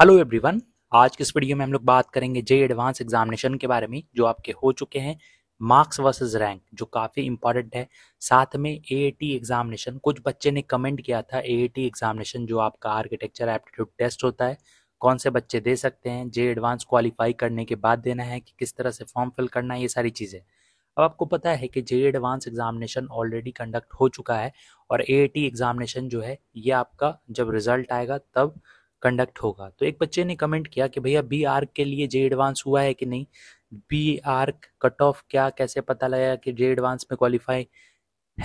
hello everyone आज के इस वीडियो में हम लोग बात करेंगे जे एडवांस एग्जामिनेशन के बारे में जो आपके हो चुके हैं मार्क्स वर्सेस रैंक जो काफ़ी इंपॉर्टेंट है साथ में ए एग्जामिनेशन कुछ बच्चे ने कमेंट किया था ए एग्जामिनेशन जो आपका आर्किटेक्चर एप्टीट्यूड टेस्ट होता है कौन से बच्चे दे सकते हैं जे एडवांस क्वालिफाई करने के बाद देना है कि किस तरह से फॉर्म फिल करना है ये सारी चीज़ें अब आपको पता है कि JEE advance examination already conduct हो चुका है और ए एग्जामिनेशन जो है ये आपका जब रिजल्ट आएगा तब कंडक्ट होगा तो एक बच्चे ने कमेंट किया कि भैया बी आर्क के लिए जे एडवांस हुआ है कि नहीं बी आर्क कट ऑफ क्या कैसे पता लगा कि जे एडवांस में क्वालिफाई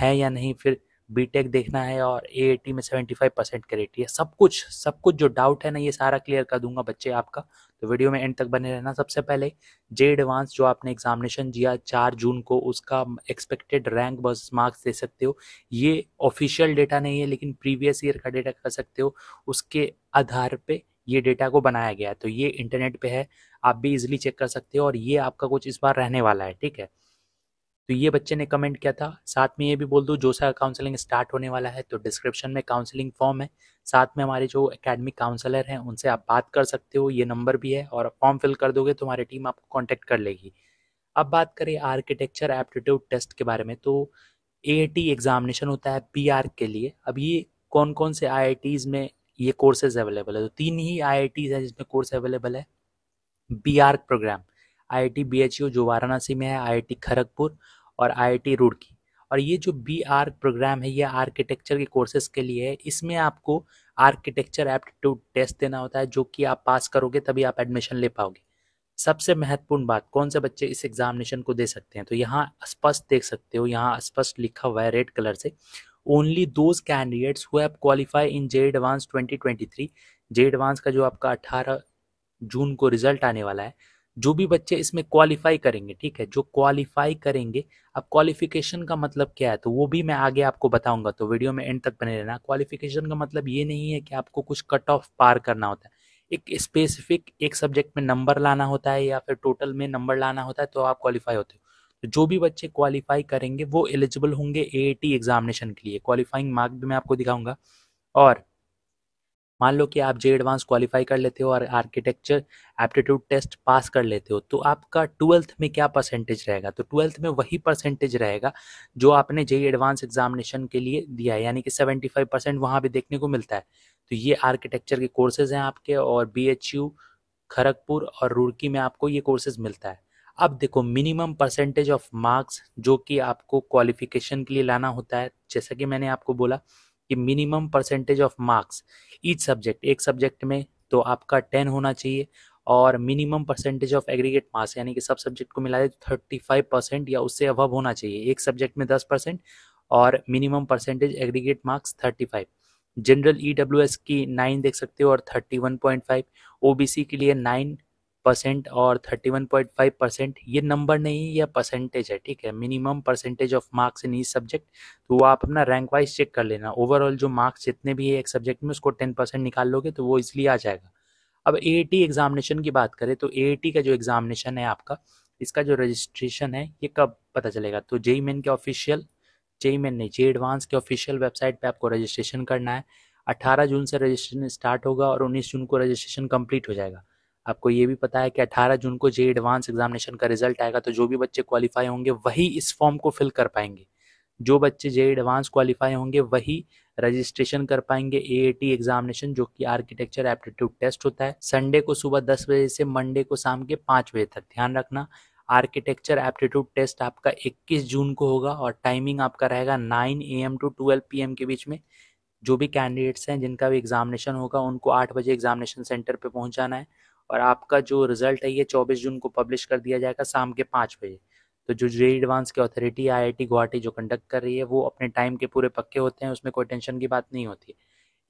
है या नहीं फिर बीटेक देखना है और ए में सेवेंटी फाइव परसेंट रेटी है सब कुछ सब कुछ जो डाउट है ना ये सारा क्लियर कर दूंगा बच्चे आपका तो वीडियो में एंड तक बने रहना सबसे पहले जे एडवांस जो आपने एग्जामिनेशन दिया चार जून को उसका एक्सपेक्टेड रैंक बस मार्क्स दे सकते हो ये ऑफिशियल डेटा नहीं है लेकिन प्रीवियस ईयर का डेटा कर सकते हो उसके आधार पे ये डेटा को बनाया गया है तो ये इंटरनेट पे है आप भी इजिली चेक कर सकते हो और ये आपका कुछ इस बार रहने वाला है ठीक है तो ये बच्चे ने कमेंट किया था साथ में ये भी बोल दूँ जोसा काउंसलिंग स्टार्ट होने वाला है तो डिस्क्रिप्शन में काउंसलिंग फॉर्म है साथ में हमारे जो एकेडमिक काउंसलर हैं उनसे आप बात कर सकते हो ये नंबर भी है और फॉर्म फिल कर दोगे तो हमारी टीम आपको कॉन्टैक्ट कर लेगी अब बात करें आर्किटेक्चर एप्टीट्यूड टेस्ट के बारे में तो ए एग्जामिनेशन होता है बी के लिए अब ये कौन कौन से आई में ये कोर्सेज अवेलेबल है तो तीन ही आई हैं जिसमें कोर्स अवेलेबल है B program I I T B H U जो वाराणसी में है आई आई टी खरगपुर और आईआईटी रुड़की और ये जो बी आर प्रोग्राम है ये आर्किटेक्चर के कोर्सेज के लिए है इसमें आपको आर्किटेक्चर एप्टीट्यूड टेस्ट देना होता है जो कि आप पास करोगे तभी आप एडमिशन ले पाओगे सबसे महत्वपूर्ण बात कौन से बच्चे इस एग्जामिनेशन को दे सकते हैं तो यहाँ स्पष्ट देख सकते हो यहाँ स्पष्ट लिखा हुआ है रेड कलर से only those candidates who have qualify in JEE advance 2023 JEE advance का जो आपका 18 जून को रिजल्ट आने वाला है जो भी बच्चे इसमें क्वालिफाई करेंगे ठीक है जो क्वालिफाई करेंगे अब क्वालिफिकेशन का मतलब क्या है तो वो भी मैं आगे आपको बताऊंगा तो वीडियो में एंड तक बने रहना क्वालिफिकेशन का मतलब ये नहीं है कि आपको कुछ कट ऑफ पार करना होता है एक स्पेसिफिक एक सब्जेक्ट में नंबर लाना होता है या फिर टोटल में नंबर लाना होता है तो आप क्वालिफाई होते हो तो जो भी बच्चे क्वालिफाई करेंगे वो एलिजिबल होंगे ए एग्जामिनेशन e के लिए क्वालिफाइंग मार्क भी मैं आपको दिखाऊंगा और मान लो कि आप जे एडवांस क्वालिफाई कर लेते हो और आर्किटेक्चर एप्टीट्यूड टेस्ट पास कर लेते हो तो आपका ट्वेल्थ में क्या परसेंटेज रहेगा तो ट्वेल्थ में वही परसेंटेज रहेगा जो आपने जे एडवांस एग्जामिनेशन के लिए दिया है यानी कि सेवेंटी फाइव परसेंट वहाँ भी देखने को मिलता है तो ये आर्किटेक्चर के कोर्सेज हैं आपके और बी एच यू खड़गपुर और रुड़की में आपको ये कोर्सेज मिलता है अब देखो मिनिमम परसेंटेज ऑफ मार्क्स जो कि आपको क्वालिफिकेशन के लिए लाना होता है जैसा कि मैंने आपको बोला कि minimum percentage of marks each subject एक सब्जेक्ट में तो आपका टेन होना चाहिए और minimum percentage of aggregate marks यानी कि सब सब्जेक्ट को मिला तो थर्टी फाइव परसेंट या उससे अभव होना चाहिए एक सब्जेक्ट में दस परसेंट और minimum percentage aggregate marks thirty five general E W S की नाइन देख सकते हो और thirty one point five O B C के लिए नाइन परसेंट और thirty one point five percent ये नंबर नहीं यह परसेंटेज है ठीक है minimum percentage of marks in each subject तो वो आप अपना रैंक वाइज चेक कर लेना ओवरऑल जो मार्क्स जितने भी है एक सब्जेक्ट में उसको टेन परसेंट निकाल लोगे तो वो इसलिए आ जाएगा अब ए एग्जामिनेशन e की बात करें तो ए e का जो एग्जामिनेशन है आपका इसका जो रजिस्ट्रेशन है ये कब पता चलेगा तो जेई मेन e के ऑफिशियल जेई मेन नहीं जे एडवांस के ऑफिशियल वेबसाइट पे आपको रजिस्ट्रेशन करना है 18 जून से रजिस्ट्रेशन स्टार्ट होगा और 19 जून को रजिस्ट्रेशन कंप्लीट हो जाएगा आपको ये भी पता है कि 18 जून को जे एडवांस एग्जामिनेशन का रिजल्ट आएगा तो जो भी बच्चे क्वालिफाई होंगे वही इस फॉर्म को फिल कर पाएंगे जो बच्चे जे एडवांस क्वालिफाई होंगे वही रजिस्ट्रेशन कर पाएंगे ए एग्जामिनेशन जो कि आर्किटेक्चर एप्टीट्यूड टेस्ट होता है संडे को सुबह दस बजे से मंडे को शाम के पाँच बजे तक ध्यान रखना आर्किटेक्चर एप्टीट्यूड टेस्ट आपका 21 जून को होगा और टाइमिंग आपका रहेगा 9 एम टू 12 पीएम के बीच में जो भी कैंडिडेट्स हैं जिनका भी एग्जामिनेशन होगा उनको आठ बजे एग्जामिनेशन सेंटर पर पहुंचाना है और आपका जो रिजल्ट है ये चौबीस जून को पब्लिश कर दिया जाएगा शाम के पाँच बजे तो जो जे एडवांस की अथॉरिटी आईआईटी गुवाहाटी जो कंडक्ट कर रही है वो अपने टाइम के पूरे पक्के होते हैं उसमें कोई टेंशन की बात नहीं होती है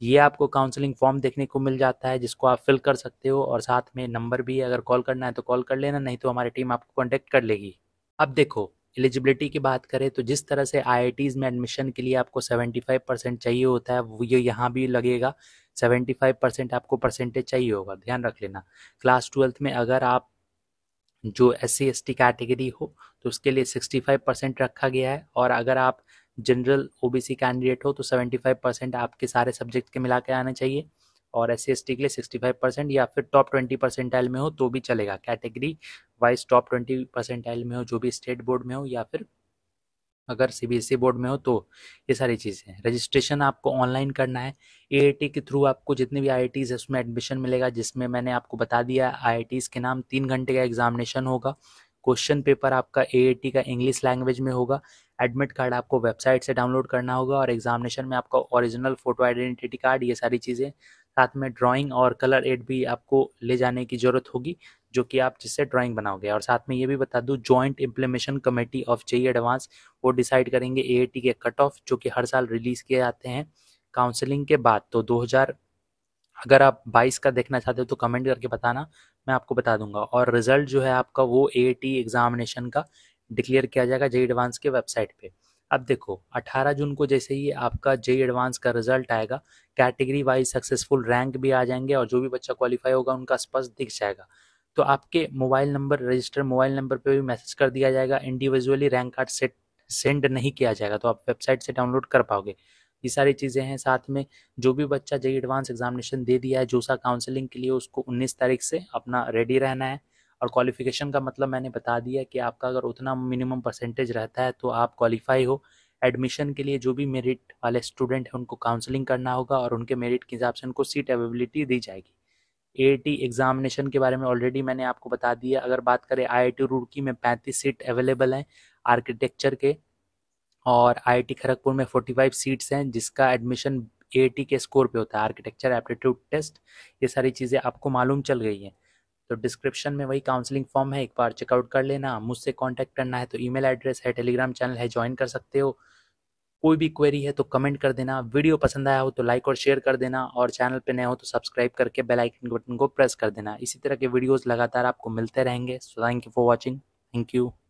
ये आपको काउंसलिंग फॉर्म देखने को मिल जाता है जिसको आप फिल कर सकते हो और साथ में नंबर भी अगर कॉल करना है तो कॉल कर लेना नहीं तो हमारी टीम आपको कॉन्टेक्ट कर लेगी अब देखो एलिजिबिलिटी की बात करें तो जिस तरह से आई में एडमिशन के लिए आपको 75 परसेंट चाहिए होता है वो ये यहाँ भी लगेगा 75 परसेंट आपको परसेंटेज चाहिए होगा ध्यान रख लेना क्लास ट्वेल्थ में अगर आप जो S C S T category हो तो उसके लिए 65 परसेंट रखा गया है और अगर आप जनरल ओबीसी कैंडिडेट हो तो 75 परसेंट आपके सारे सब्जेक्ट के मिला के आने चाहिए और एस सी के लिए सिक्सटी फाइव परसेंट या फिर टॉप ट्वेंटी परसेंटाइल में हो तो भी चलेगा category wise top twenty percentile में हो जो भी स्टेट बोर्ड में हो या फिर अगर सीबीएसई बोर्ड e में हो तो ये सारी चीज़ें रजिस्ट्रेशन आपको ऑनलाइन करना है ए के थ्रू आपको जितने भी आई है उसमें एडमिशन मिलेगा जिसमें मैंने आपको बता दिया आई के नाम तीन घंटे का एग्जामिनेशन होगा क्वेश्चन पेपर आपका ए का इंग्लिश लैंग्वेज में होगा एडमिट कार्ड आपको वेबसाइट से डाउनलोड करना होगा और एग्जामिनेशन में आपका ओरिजिनल फोटो आइडेंटिटी कार्ड ये सारी चीज़ें साथ में ड्राइंग और कलर एड भी आपको ले जाने की ज़रूरत होगी जो कि आप जिससे ड्राइंग बनाओगे और साथ में ये भी बता दूँ joint implementation committee of JEE advance वो डिसाइड करेंगे ए के कट ऑफ जो कि हर साल रिलीज़ किए जाते हैं काउंसलिंग के बाद तो दो अगर आप 22 का देखना चाहते हो तो कमेंट करके बताना मैं आपको बता दूंगा और रिजल्ट जो है आपका वो ए एग्ज़ामिनेशन का डिक्लेयर किया जाएगा जे एडवांस e के वेबसाइट पर अब देखो 18 जून को जैसे ही आपका जेई एडवांस e का रिजल्ट आएगा कैटेगरी वाइज सक्सेसफुल रैंक भी आ जाएंगे और जो भी बच्चा क्वालिफाई होगा उनका स्पष्ट दिख जाएगा तो आपके mobile number register mobile number पे भी मैसेज कर दिया जाएगा individually rank card set send नहीं किया जाएगा तो आप वेबसाइट से डाउनलोड कर पाओगे ये सारी चीज़ें हैं साथ में जो भी बच्चा जेई एडवांस एग्जामिनेशन दे दिया है जोसा काउंसलिंग के लिए उसको 19 तारीख से अपना रेडी रहना है और क्वालिफिकेशन का मतलब मैंने बता दिया कि आपका अगर उतना मिनिमम परसेंटेज रहता है तो आप क्वालिफाई हो एडमिशन के लिए जो भी मेरिट वाले स्टूडेंट हैं उनको काउंसलिंग करना होगा और उनके मेरिट के हिसाब से उनको सीट अवेबिलिटी दी जाएगी ए एग्जामिनेशन के बारे में ऑलरेडी मैंने आपको बता दिया अगर बात करें आई रुड़की में पैंतीस सीट अवेलेबल हैं आर्किटेक्चर के और आईआईटी खड़गपुर में 45 सीट्स हैं जिसका एडमिशन ए के स्कोर पे होता है आर्किटेक्चर एप्टीट्यूड टेस्ट ये सारी चीज़ें आपको मालूम चल गई हैं तो डिस्क्रिप्शन में वही काउंसलिंग फॉर्म है एक बार चेकआउट कर लेना मुझसे कांटेक्ट करना है तो ईमेल एड्रेस है टेलीग्राम चैनल है ज्वाइन कर सकते हो कोई भी क्वेरी है तो कमेंट कर देना वीडियो पसंद आया हो तो लाइक और शेयर कर देना और चैनल पर नए हो तो सब्सक्राइब करके बेल आइकन बटन को प्रेस कर देना इसी तरह के वीडियोस लगातार आपको मिलते रहेंगे so thank you for watching thank you